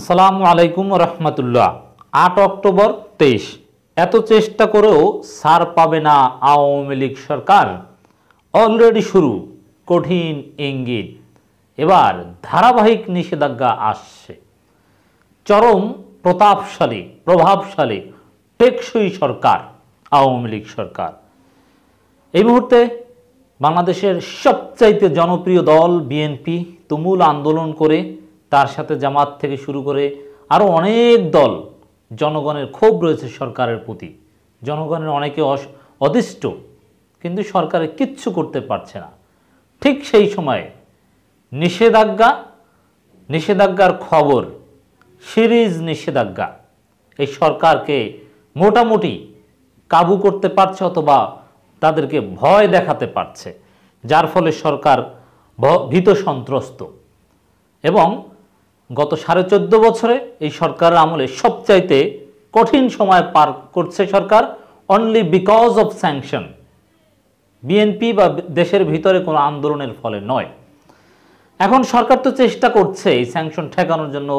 আসসালামু আলাইকুম রহমতুল্লাহ আট অক্টোবর তেইশ এত চেষ্টা করেও সার পাবে না আওয়ামী লীগ সরকার অলরেডি শুরু কঠিন ইঙ্গিত এবার ধারাবাহিক নিষেধাজ্ঞা আসছে চরম প্রতাপশালী প্রভাবশালী টেকসই সরকার আওয়ামী লীগ সরকার এই মুহূর্তে বাংলাদেশের সবচাইতে জনপ্রিয় দল বিএনপি তুমুল আন্দোলন করে তার সাথে জামাত থেকে শুরু করে আরও অনেক দল জনগণের ক্ষোভ রয়েছে সরকারের প্রতি জনগণের অনেকে অদৃষ্ট কিন্তু সরকারে কিচ্ছু করতে পারছে না ঠিক সেই সময়ে নিষেধাজ্ঞা নিষেধাজ্ঞার খবর সিরিজ নিষেধাজ্ঞা এই সরকারকে মোটামুটি কাবু করতে পারছে অথবা তাদেরকে ভয় দেখাতে পারছে যার ফলে সরকার ভীত সন্ত্রস্ত এবং গত সাড়ে চোদ্দ বছরে এই সরকারের আমলে সবচাইতে কঠিন সময় পার করছে সরকার only because of sanction BNP বা দেশের ভিতরে কোনো আন্দোলনের ফলে নয় এখন সরকার তো চেষ্টা করছে এই স্যাংশন ঠেকানোর জন্য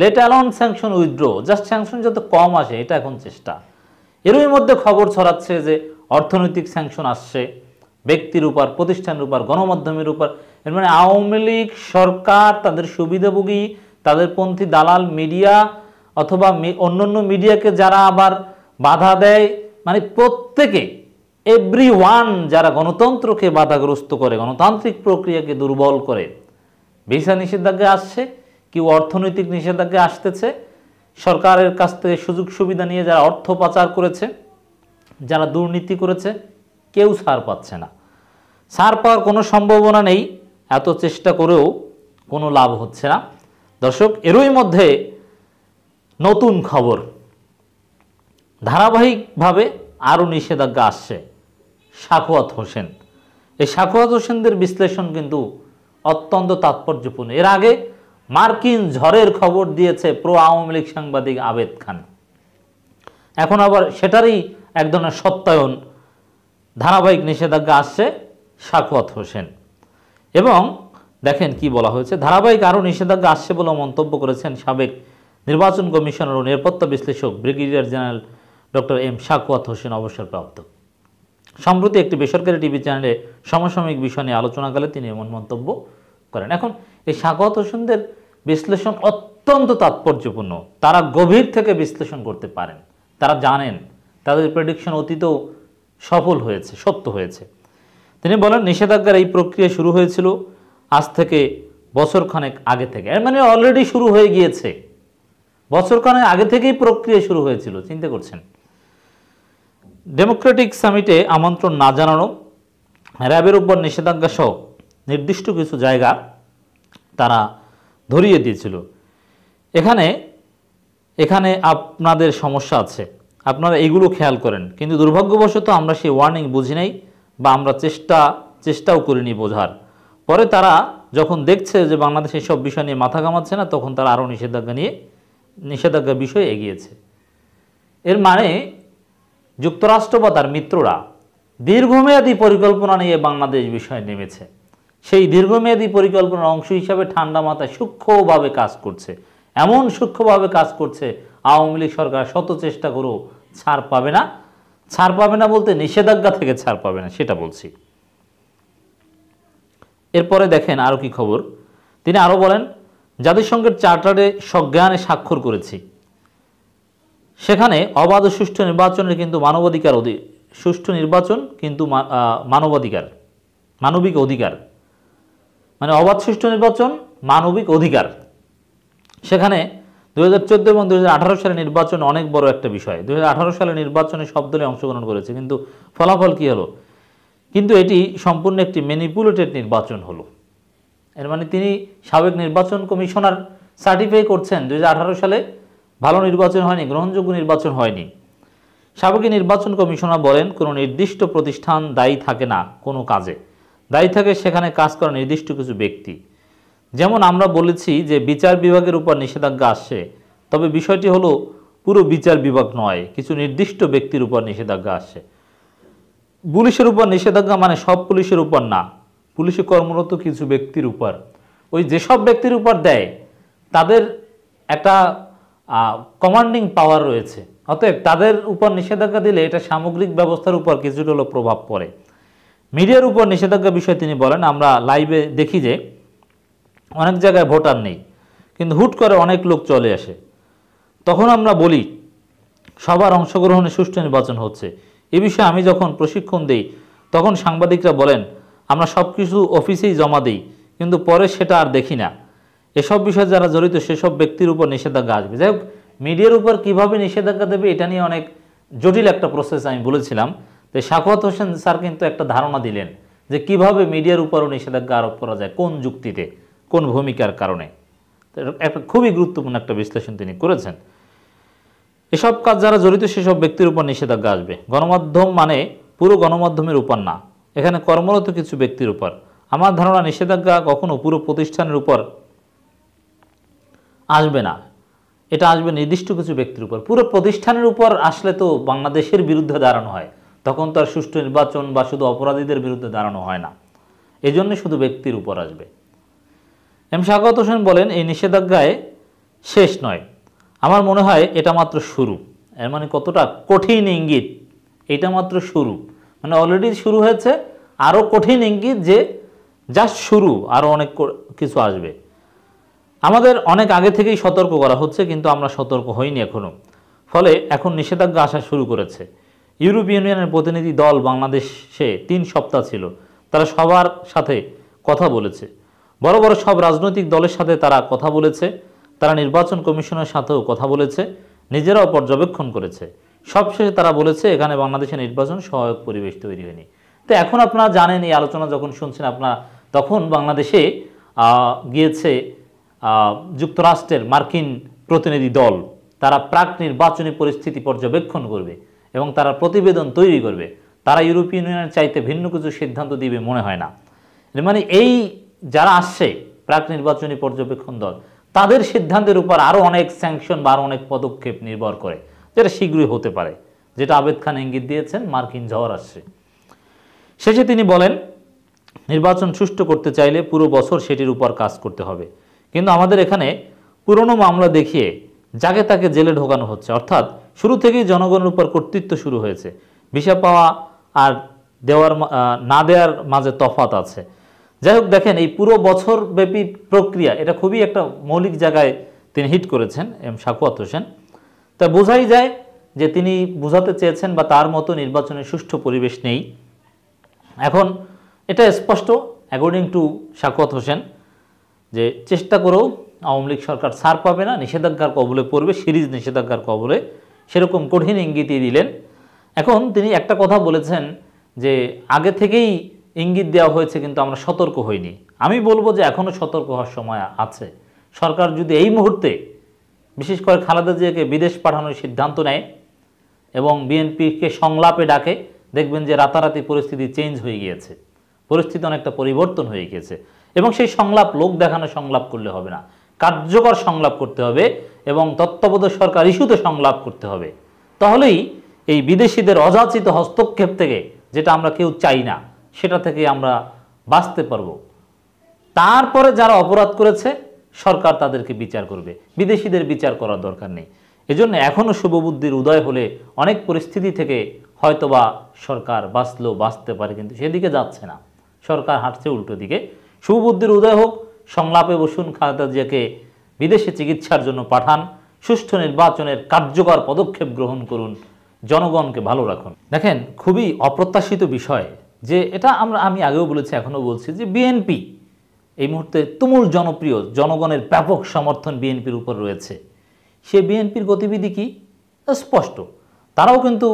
let alone sanction withdraw just sanction যত কম আসে এটা এখন চেষ্টা এরই মধ্যে খবর ছড়াচ্ছে যে অর্থনৈতিক স্যাংশন আসছে ব্যক্তির উপর প্রতিষ্ঠানের উপর গণমাধ্যমের উপর মানে আওয়ামী লীগ সরকার তাদের সুবিধাভোগী তাদের পন্থী দালাল মিডিয়া অথবা অন্য অন্য মিডিয়াকে যারা আবার বাধা দেয় মানে প্রত্যেকে এভরি ওয়ান যারা গণতন্ত্রকে বাধাগ্রস্ত করে গণতান্ত্রিক প্রক্রিয়াকে দুর্বল করে ভিসা নিষেধাজ্ঞা আসছে কেউ অর্থনৈতিক নিষেধাজ্ঞা আসতেছে সরকারের কাছ থেকে সুযোগ সুবিধা নিয়ে যারা অর্থ পাচার করেছে যারা দুর্নীতি করেছে কেউ সার পাচ্ছে না সার পাওয়ার কোনো সম্ভাবনা নেই এত চেষ্টা করেও কোনো লাভ হচ্ছে না দর্শক এরই মধ্যে নতুন খবর ধারাবাহিকভাবে আরও নিষেধাজ্ঞা আসছে সাখোয়াত হোসেন এই সাখোয়াত হোসেনদের বিশ্লেষণ কিন্তু অত্যন্ত তাৎপর্যপূর্ণ এর আগে মার্কিন ঝড়ের খবর দিয়েছে প্রো আওয়ামী লীগ সাংবাদিক আবেদ খান এখন আবার সেটারই এক ধরনের সত্যায়ন ধারাবাহিক নিষেধাজ্ঞা আসছে সাকওয়াত হোসেন এবং দেখেন কি বলা হয়েছে ধারাবাহিক আরও নিষেধাজ্ঞা আসছে বলে মন্তব্য করেছেন সাবেক নির্বাচন কমিশনার ও নিরাপত্তা বিশ্লেষক brigadier general doctor M Shakhawat Hossain অবসরপ্রাপ্ত সম্প্রতি একটি বেসরকারি টিভি চ্যানেলে সমসাময়িক বিষয় নিয়ে আলোচনাকালে তিনি এমন মন্তব্য করেন এখন এই শাকুয়াত হোসেনদের বিশ্লেষণ অত্যন্ত তাৎপর্যপূর্ণ তারা গভীর থেকে বিশ্লেষণ করতে পারেন তারা জানেন তাদের প্রেডিকশন অতীতেও সফল হয়েছে সত্য হয়েছে তিনি বলেন নিষেধাজ্ঞার এই প্রক্রিয়া শুরু হয়েছিল আজ থেকে বছরখানেক আগে থেকে মানে অলরেডি শুরু হয়ে গিয়েছে বছরখানেক আগে থেকেই প্রক্রিয়া শুরু হয়েছিল চিন্তা করছেন ডেমোক্রেটিক সামিটে আমন্ত্রণ না জানানো র্যাবের উপর নিষেধাজ্ঞা সহ নির্দিষ্ট কিছু জায়গা তারা ধরিয়ে দিয়েছিল এখানে এখানে আপনাদের সমস্যা আছে আপনারা এগুলো খেয়াল করেন কিন্তু দুর্ভাগ্যবশত আমরা সেই ওয়ার্নিং বুঝি নাই বা আমরা চেষ্টা চেষ্টাও করিনি বোঝার পরে তারা যখন দেখছে যে বাংলাদেশ সব বিষয় নিয়ে মাথা ঘামাচ্ছে না তখন তারা আরও নিষেধাজ্ঞা নিয়ে নিষেধাজ্ঞা বিষয়ে এগিয়েছে এর মানে যুক্তরাষ্ট্র বা তার মিত্ররা দীর্ঘমেয়াদী পরিকল্পনা নিয়ে বাংলাদেশ বিষয়ে নেমেছে সেই দীর্ঘমেয়াদী পরিকল্পনার অংশ হিসাবে ঠান্ডা মাথায় সূক্ষ্মভাবে কাজ করছে এমন সূক্ষ্মভাবে কাজ করছে আওয়ামী লীগ সরকার শত চেষ্টা করেও ছাড় পাবে না ছাড় পাবে না বলতে নিষেধাজ্ঞা থেকে ছাড় পাবে না সেটা বলছি এরপরে দেখেন আরও কি খবর তিনি আরও বলেন জাতিসংঘের চার্টারে সজ্ঞানে স্বাক্ষর করেছি সেখানে অবাধ সুষ্ঠু নির্বাচনের কিন্তু মানবাধিকার অধি সুষ্ঠু নির্বাচন কিন্তু মানবাধিকার মানবিক অধিকার মানে অবাধ সুষ্ঠু নির্বাচন মানবিক অধিকার সেখানে দু হাজার চোদ্দো এবং দু সালে নির্বাচন অনেক বড় একটা বিষয় দু সালে নির্বাচনে সব দলে অংশগ্রহণ করেছে কিন্তু ফলাফল কী হলো কিন্তু এটি সম্পূর্ণ একটি ম্যানিপুলেটেড নির্বাচন হলো এর মানে তিনি সাবেক নির্বাচন কমিশনার সার্টিফাই করছেন দু সালে ভালো নির্বাচন হয়নি গ্রহণযোগ্য নির্বাচন হয়নি সাবেক নির্বাচন কমিশনার বলেন কোনো নির্দিষ্ট প্রতিষ্ঠান দায়ী থাকে না কোনো কাজে দায়ী থাকে সেখানে কাজ করা নির্দিষ্ট কিছু ব্যক্তি যেমন আমরা বলেছি যে বিচার বিভাগের উপর নিষেধাজ্ঞা আসছে তবে বিষয়টি হলো পুরো বিচার বিভাগ নয় কিছু নির্দিষ্ট ব্যক্তির উপর নিষেধাজ্ঞা আসছে পুলিশের উপর নিষেধাজ্ঞা মানে সব পুলিশের উপর না পুলিশে কর্মরত কিছু ব্যক্তির উপর ওই যেসব ব্যক্তির উপর দেয় তাদের একটা কমান্ডিং পাওয়ার রয়েছে অতএব তাদের উপর নিষেধাজ্ঞা দিলে এটা সামগ্রিক ব্যবস্থার উপর কিছুটা হলো প্রভাব পড়ে মিডিয়ার উপর নিষেধাজ্ঞা বিষয়ে তিনি বলেন আমরা লাইভে দেখি যে অনেক জায়গায় ভোটার নেই কিন্তু হুট করে অনেক লোক চলে আসে তখন আমরা বলি সবার অংশগ্রহণে সুষ্ঠু নির্বাচন হচ্ছে এ বিষয়ে আমি যখন প্রশিক্ষণ দেই তখন সাংবাদিকরা বলেন আমরা সব কিছু অফিসেই জমা দিই কিন্তু পরে সেটা আর দেখি না এসব বিষয়ে যারা জড়িত সেসব ব্যক্তির উপর নিষেধাজ্ঞা আসবে যাই হোক মিডিয়ার উপর কীভাবে নিষেধাজ্ঞা দেবে এটা নিয়ে অনেক জটিল একটা প্রসেস আমি বলেছিলাম তো শাকওয়াত হোসেন স্যার কিন্তু একটা ধারণা দিলেন যে কিভাবে মিডিয়ার উপরও নিষেধাজ্ঞা আরোপ করা যায় কোন যুক্তিতে কোন ভূমিকার কারণে একটা খুবই গুরুত্বপূর্ণ একটা বিশ্লেষণ তিনি করেছেন এসব কাজ যারা জড়িত সেসব ব্যক্তির উপর নিষেধাজ্ঞা আসবে গণমাধ্যম মানে পুরো গণমাধ্যমের উপর না এখানে কর্মরত কিছু ব্যক্তির উপর আমার ধারণা নিষেধাজ্ঞা কখনো পুরো প্রতিষ্ঠানের উপর আসবে না এটা আসবে নির্দিষ্ট কিছু ব্যক্তির উপর পুরো প্রতিষ্ঠানের উপর আসলে তো বাংলাদেশের বিরুদ্ধে দাঁড়ানো হয় তখন তো আর সুষ্ঠু নির্বাচন বা শুধু অপরাধীদের বিরুদ্ধে দাঁড়ানো হয় না এজন্য শুধু ব্যক্তির উপর আসবে এম স্বাগত হোসেন বলেন এই নিষেধাজ্ঞায় শেষ নয় আমার মনে হয় এটা মাত্র শুরু এর মানে কতটা কঠিন ইঙ্গিত এটা মাত্র শুরু মানে অলরেডি শুরু হয়েছে আরও কঠিন ইঙ্গিত যে জাস্ট শুরু আরও অনেক কিছু আসবে আমাদের অনেক আগে থেকেই সতর্ক করা হচ্ছে কিন্তু আমরা সতর্ক হইনি এখনও ফলে এখন নিষেধাজ্ঞা আসা শুরু করেছে ইউরোপ ইউনিয়নের প্রতিনিধি দল বাংলাদেশে তিন সপ্তাহ ছিল তারা সবার সাথে কথা বলেছে বড় বড় সব রাজনৈতিক দলের সাথে তারা কথা বলেছে তারা নির্বাচন কমিশনের সাথেও কথা বলেছে নিজেরাও পর্যবেক্ষণ করেছে সবশেষে তারা বলেছে এখানে বাংলাদেশে নির্বাচন সহায়ক পরিবেশ তৈরি হয়নি তো এখন আপনারা জানেন এই আলোচনা যখন শুনছেন আপনারা তখন বাংলাদেশে গিয়েছে যুক্তরাষ্ট্রের মার্কিন প্রতিনিধি দল তারা প্রাক নির্বাচনী পরিস্থিতি পর্যবেক্ষণ করবে এবং তারা প্রতিবেদন তৈরি করবে তারা ইউরোপীয় ইউনিয়নের চাইতে ভিন্ন কিছু সিদ্ধান্ত দিবে মনে হয় না মানে এই যারা আসছে প্রাক নির্বাচনী পর্যবেক্ষণ দল তাদের সিদ্ধান্তের উপর আরও অনেক স্যাংশন বা অনেক পদক্ষেপ নির্ভর করে যেটা শীঘ্রই হতে পারে যেটা আবেদ খান ইঙ্গিত দিয়েছেন মার্কিন ঝড় আসছে শেষে তিনি বলেন নির্বাচন সুষ্ঠু করতে চাইলে পুরো বছর সেটির উপর কাজ করতে হবে কিন্তু আমাদের এখানে পুরনো মামলা দেখিয়ে যাকে তাকে জেলে ঢোকানো হচ্ছে অর্থাৎ শুরু থেকেই জনগণের উপর কর্তৃত্ব শুরু হয়েছে ভিসা পাওয়া আর দেওয়ার না দেওয়ার মাঝে তফাত আছে যাই হোক দেখেন এই পুরো বছর ব্যাপী প্রক্রিয়া এটা খুবই একটা মৌলিক জায়গায় তিনি হিট করেছেন এম শাকুয়াত হোসেন তা বোঝাই যায় যে তিনি বোঝাতে চেয়েছেন বা তার মতো নির্বাচনের সুষ্ঠু পরিবেশ নেই এখন এটা স্পষ্ট অ্যাকর্ডিং টু শাকুয়াত হোসেন যে চেষ্টা করেও আওয়ামী লীগ সরকার ছাড় পাবে না নিষেধাজ্ঞার কবলে পড়বে সিরিজ নিষেধাজ্ঞার কবলে সেরকম কঠিন ইঙ্গিতই দিলেন এখন তিনি একটা কথা বলেছেন যে আগে থেকেই ইঙ্গিত দেওয়া হয়েছে কিন্তু আমরা সতর্ক হইনি আমি বলবো যে এখনও সতর্ক হওয়ার সময় আছে সরকার যদি এই মুহূর্তে বিশেষ করে খালেদা জিয়াকে বিদেশ পাঠানোর সিদ্ধান্ত নেয় এবং বিএনপিকে সংলাপে ডাকে দেখবেন যে রাতারাতি পরিস্থিতি চেঞ্জ হয়ে গিয়েছে পরিস্থিতি অনেকটা পরিবর্তন হয়ে গিয়েছে এবং সেই সংলাপ লোক দেখানো সংলাপ করলে হবে না কার্যকর সংলাপ করতে হবে এবং তত্ত্বাবধায়ক সরকার ইস্যুতে সংলাপ করতে হবে তাহলেই এই বিদেশিদের অযাচিত হস্তক্ষেপ থেকে যেটা আমরা কেউ চাই না সেটা থেকে আমরা বাঁচতে পারব তারপরে যারা অপরাধ করেছে সরকার তাদেরকে বিচার করবে বিদেশিদের বিচার করার দরকার নেই এজন্য এখনও শুভবুদ্ধির উদয় হলে অনেক পরিস্থিতি থেকে হয়তোবা সরকার বাঁচলেও বাঁচতে পারে কিন্তু সেদিকে যাচ্ছে না সরকার হাঁটছে উল্টো দিকে শুভবুদ্ধির উদয় হোক সংলাপে বসুন খালেদা জিয়াকে বিদেশে চিকিৎসার জন্য পাঠান সুষ্ঠু নির্বাচনের কার্যকর পদক্ষেপ গ্রহণ করুন জনগণকে ভালো রাখুন দেখেন খুবই অপ্রত্যাশিত বিষয় যে এটা আমরা আমি আগেও বলেছি এখনও বলছি যে বিএনপি এই মুহূর্তে তুমুল জনপ্রিয় জনগণের ব্যাপক সমর্থন বিএনপির উপর রয়েছে সে বিএনপির গতিবিধি কি স্পষ্ট তারাও কিন্তু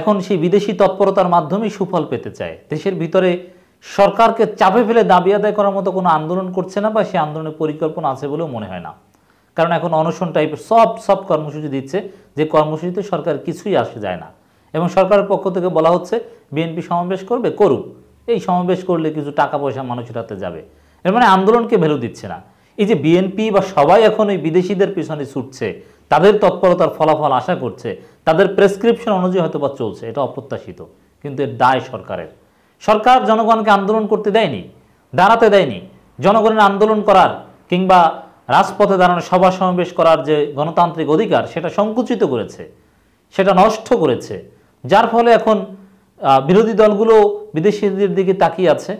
এখন সেই বিদেশি তৎপরতার মাধ্যমে সুফল পেতে চায় দেশের ভিতরে সরকারকে চাপে ফেলে দাবি আদায় করার মতো কোনো আন্দোলন করছে না বা সে আন্দোলনের পরিকল্পনা আছে বলেও মনে হয় না কারণ এখন অনশন টাইপের সব সব কর্মসূচি দিচ্ছে যে কর্মসূচিতে সরকার কিছুই আসে যায় না এবং সরকারের পক্ষ থেকে বলা হচ্ছে বিএনপি সমাবেশ করবে করুক এই সমাবেশ করলে কিছু টাকা পয়সা মানুষের হাতে যাবে এর মানে আন্দোলনকে ভ্যালু দিচ্ছে না এই যে বিএনপি বা সবাই এখন ওই বিদেশিদের পিছনে ছুটছে তাদের তৎপরতার ফলাফল আশা করছে তাদের প্রেসক্রিপশন অনুযায়ী হয়তো বা চলছে এটা অপ্রত্যাশিত কিন্তু এর দায় সরকারের সরকার জনগণকে আন্দোলন করতে দেয়নি দাঁড়াতে দেয়নি জনগণের আন্দোলন করার কিংবা রাজপথে দাঁড়ানো সভা সমাবেশ করার যে গণতান্ত্রিক অধিকার সেটা সংকুচিত করেছে সেটা নষ্ট করেছে যার ফলে এখন বিরোধী দলগুলো বিদেশিদের দিকে তাকিয়ে আছে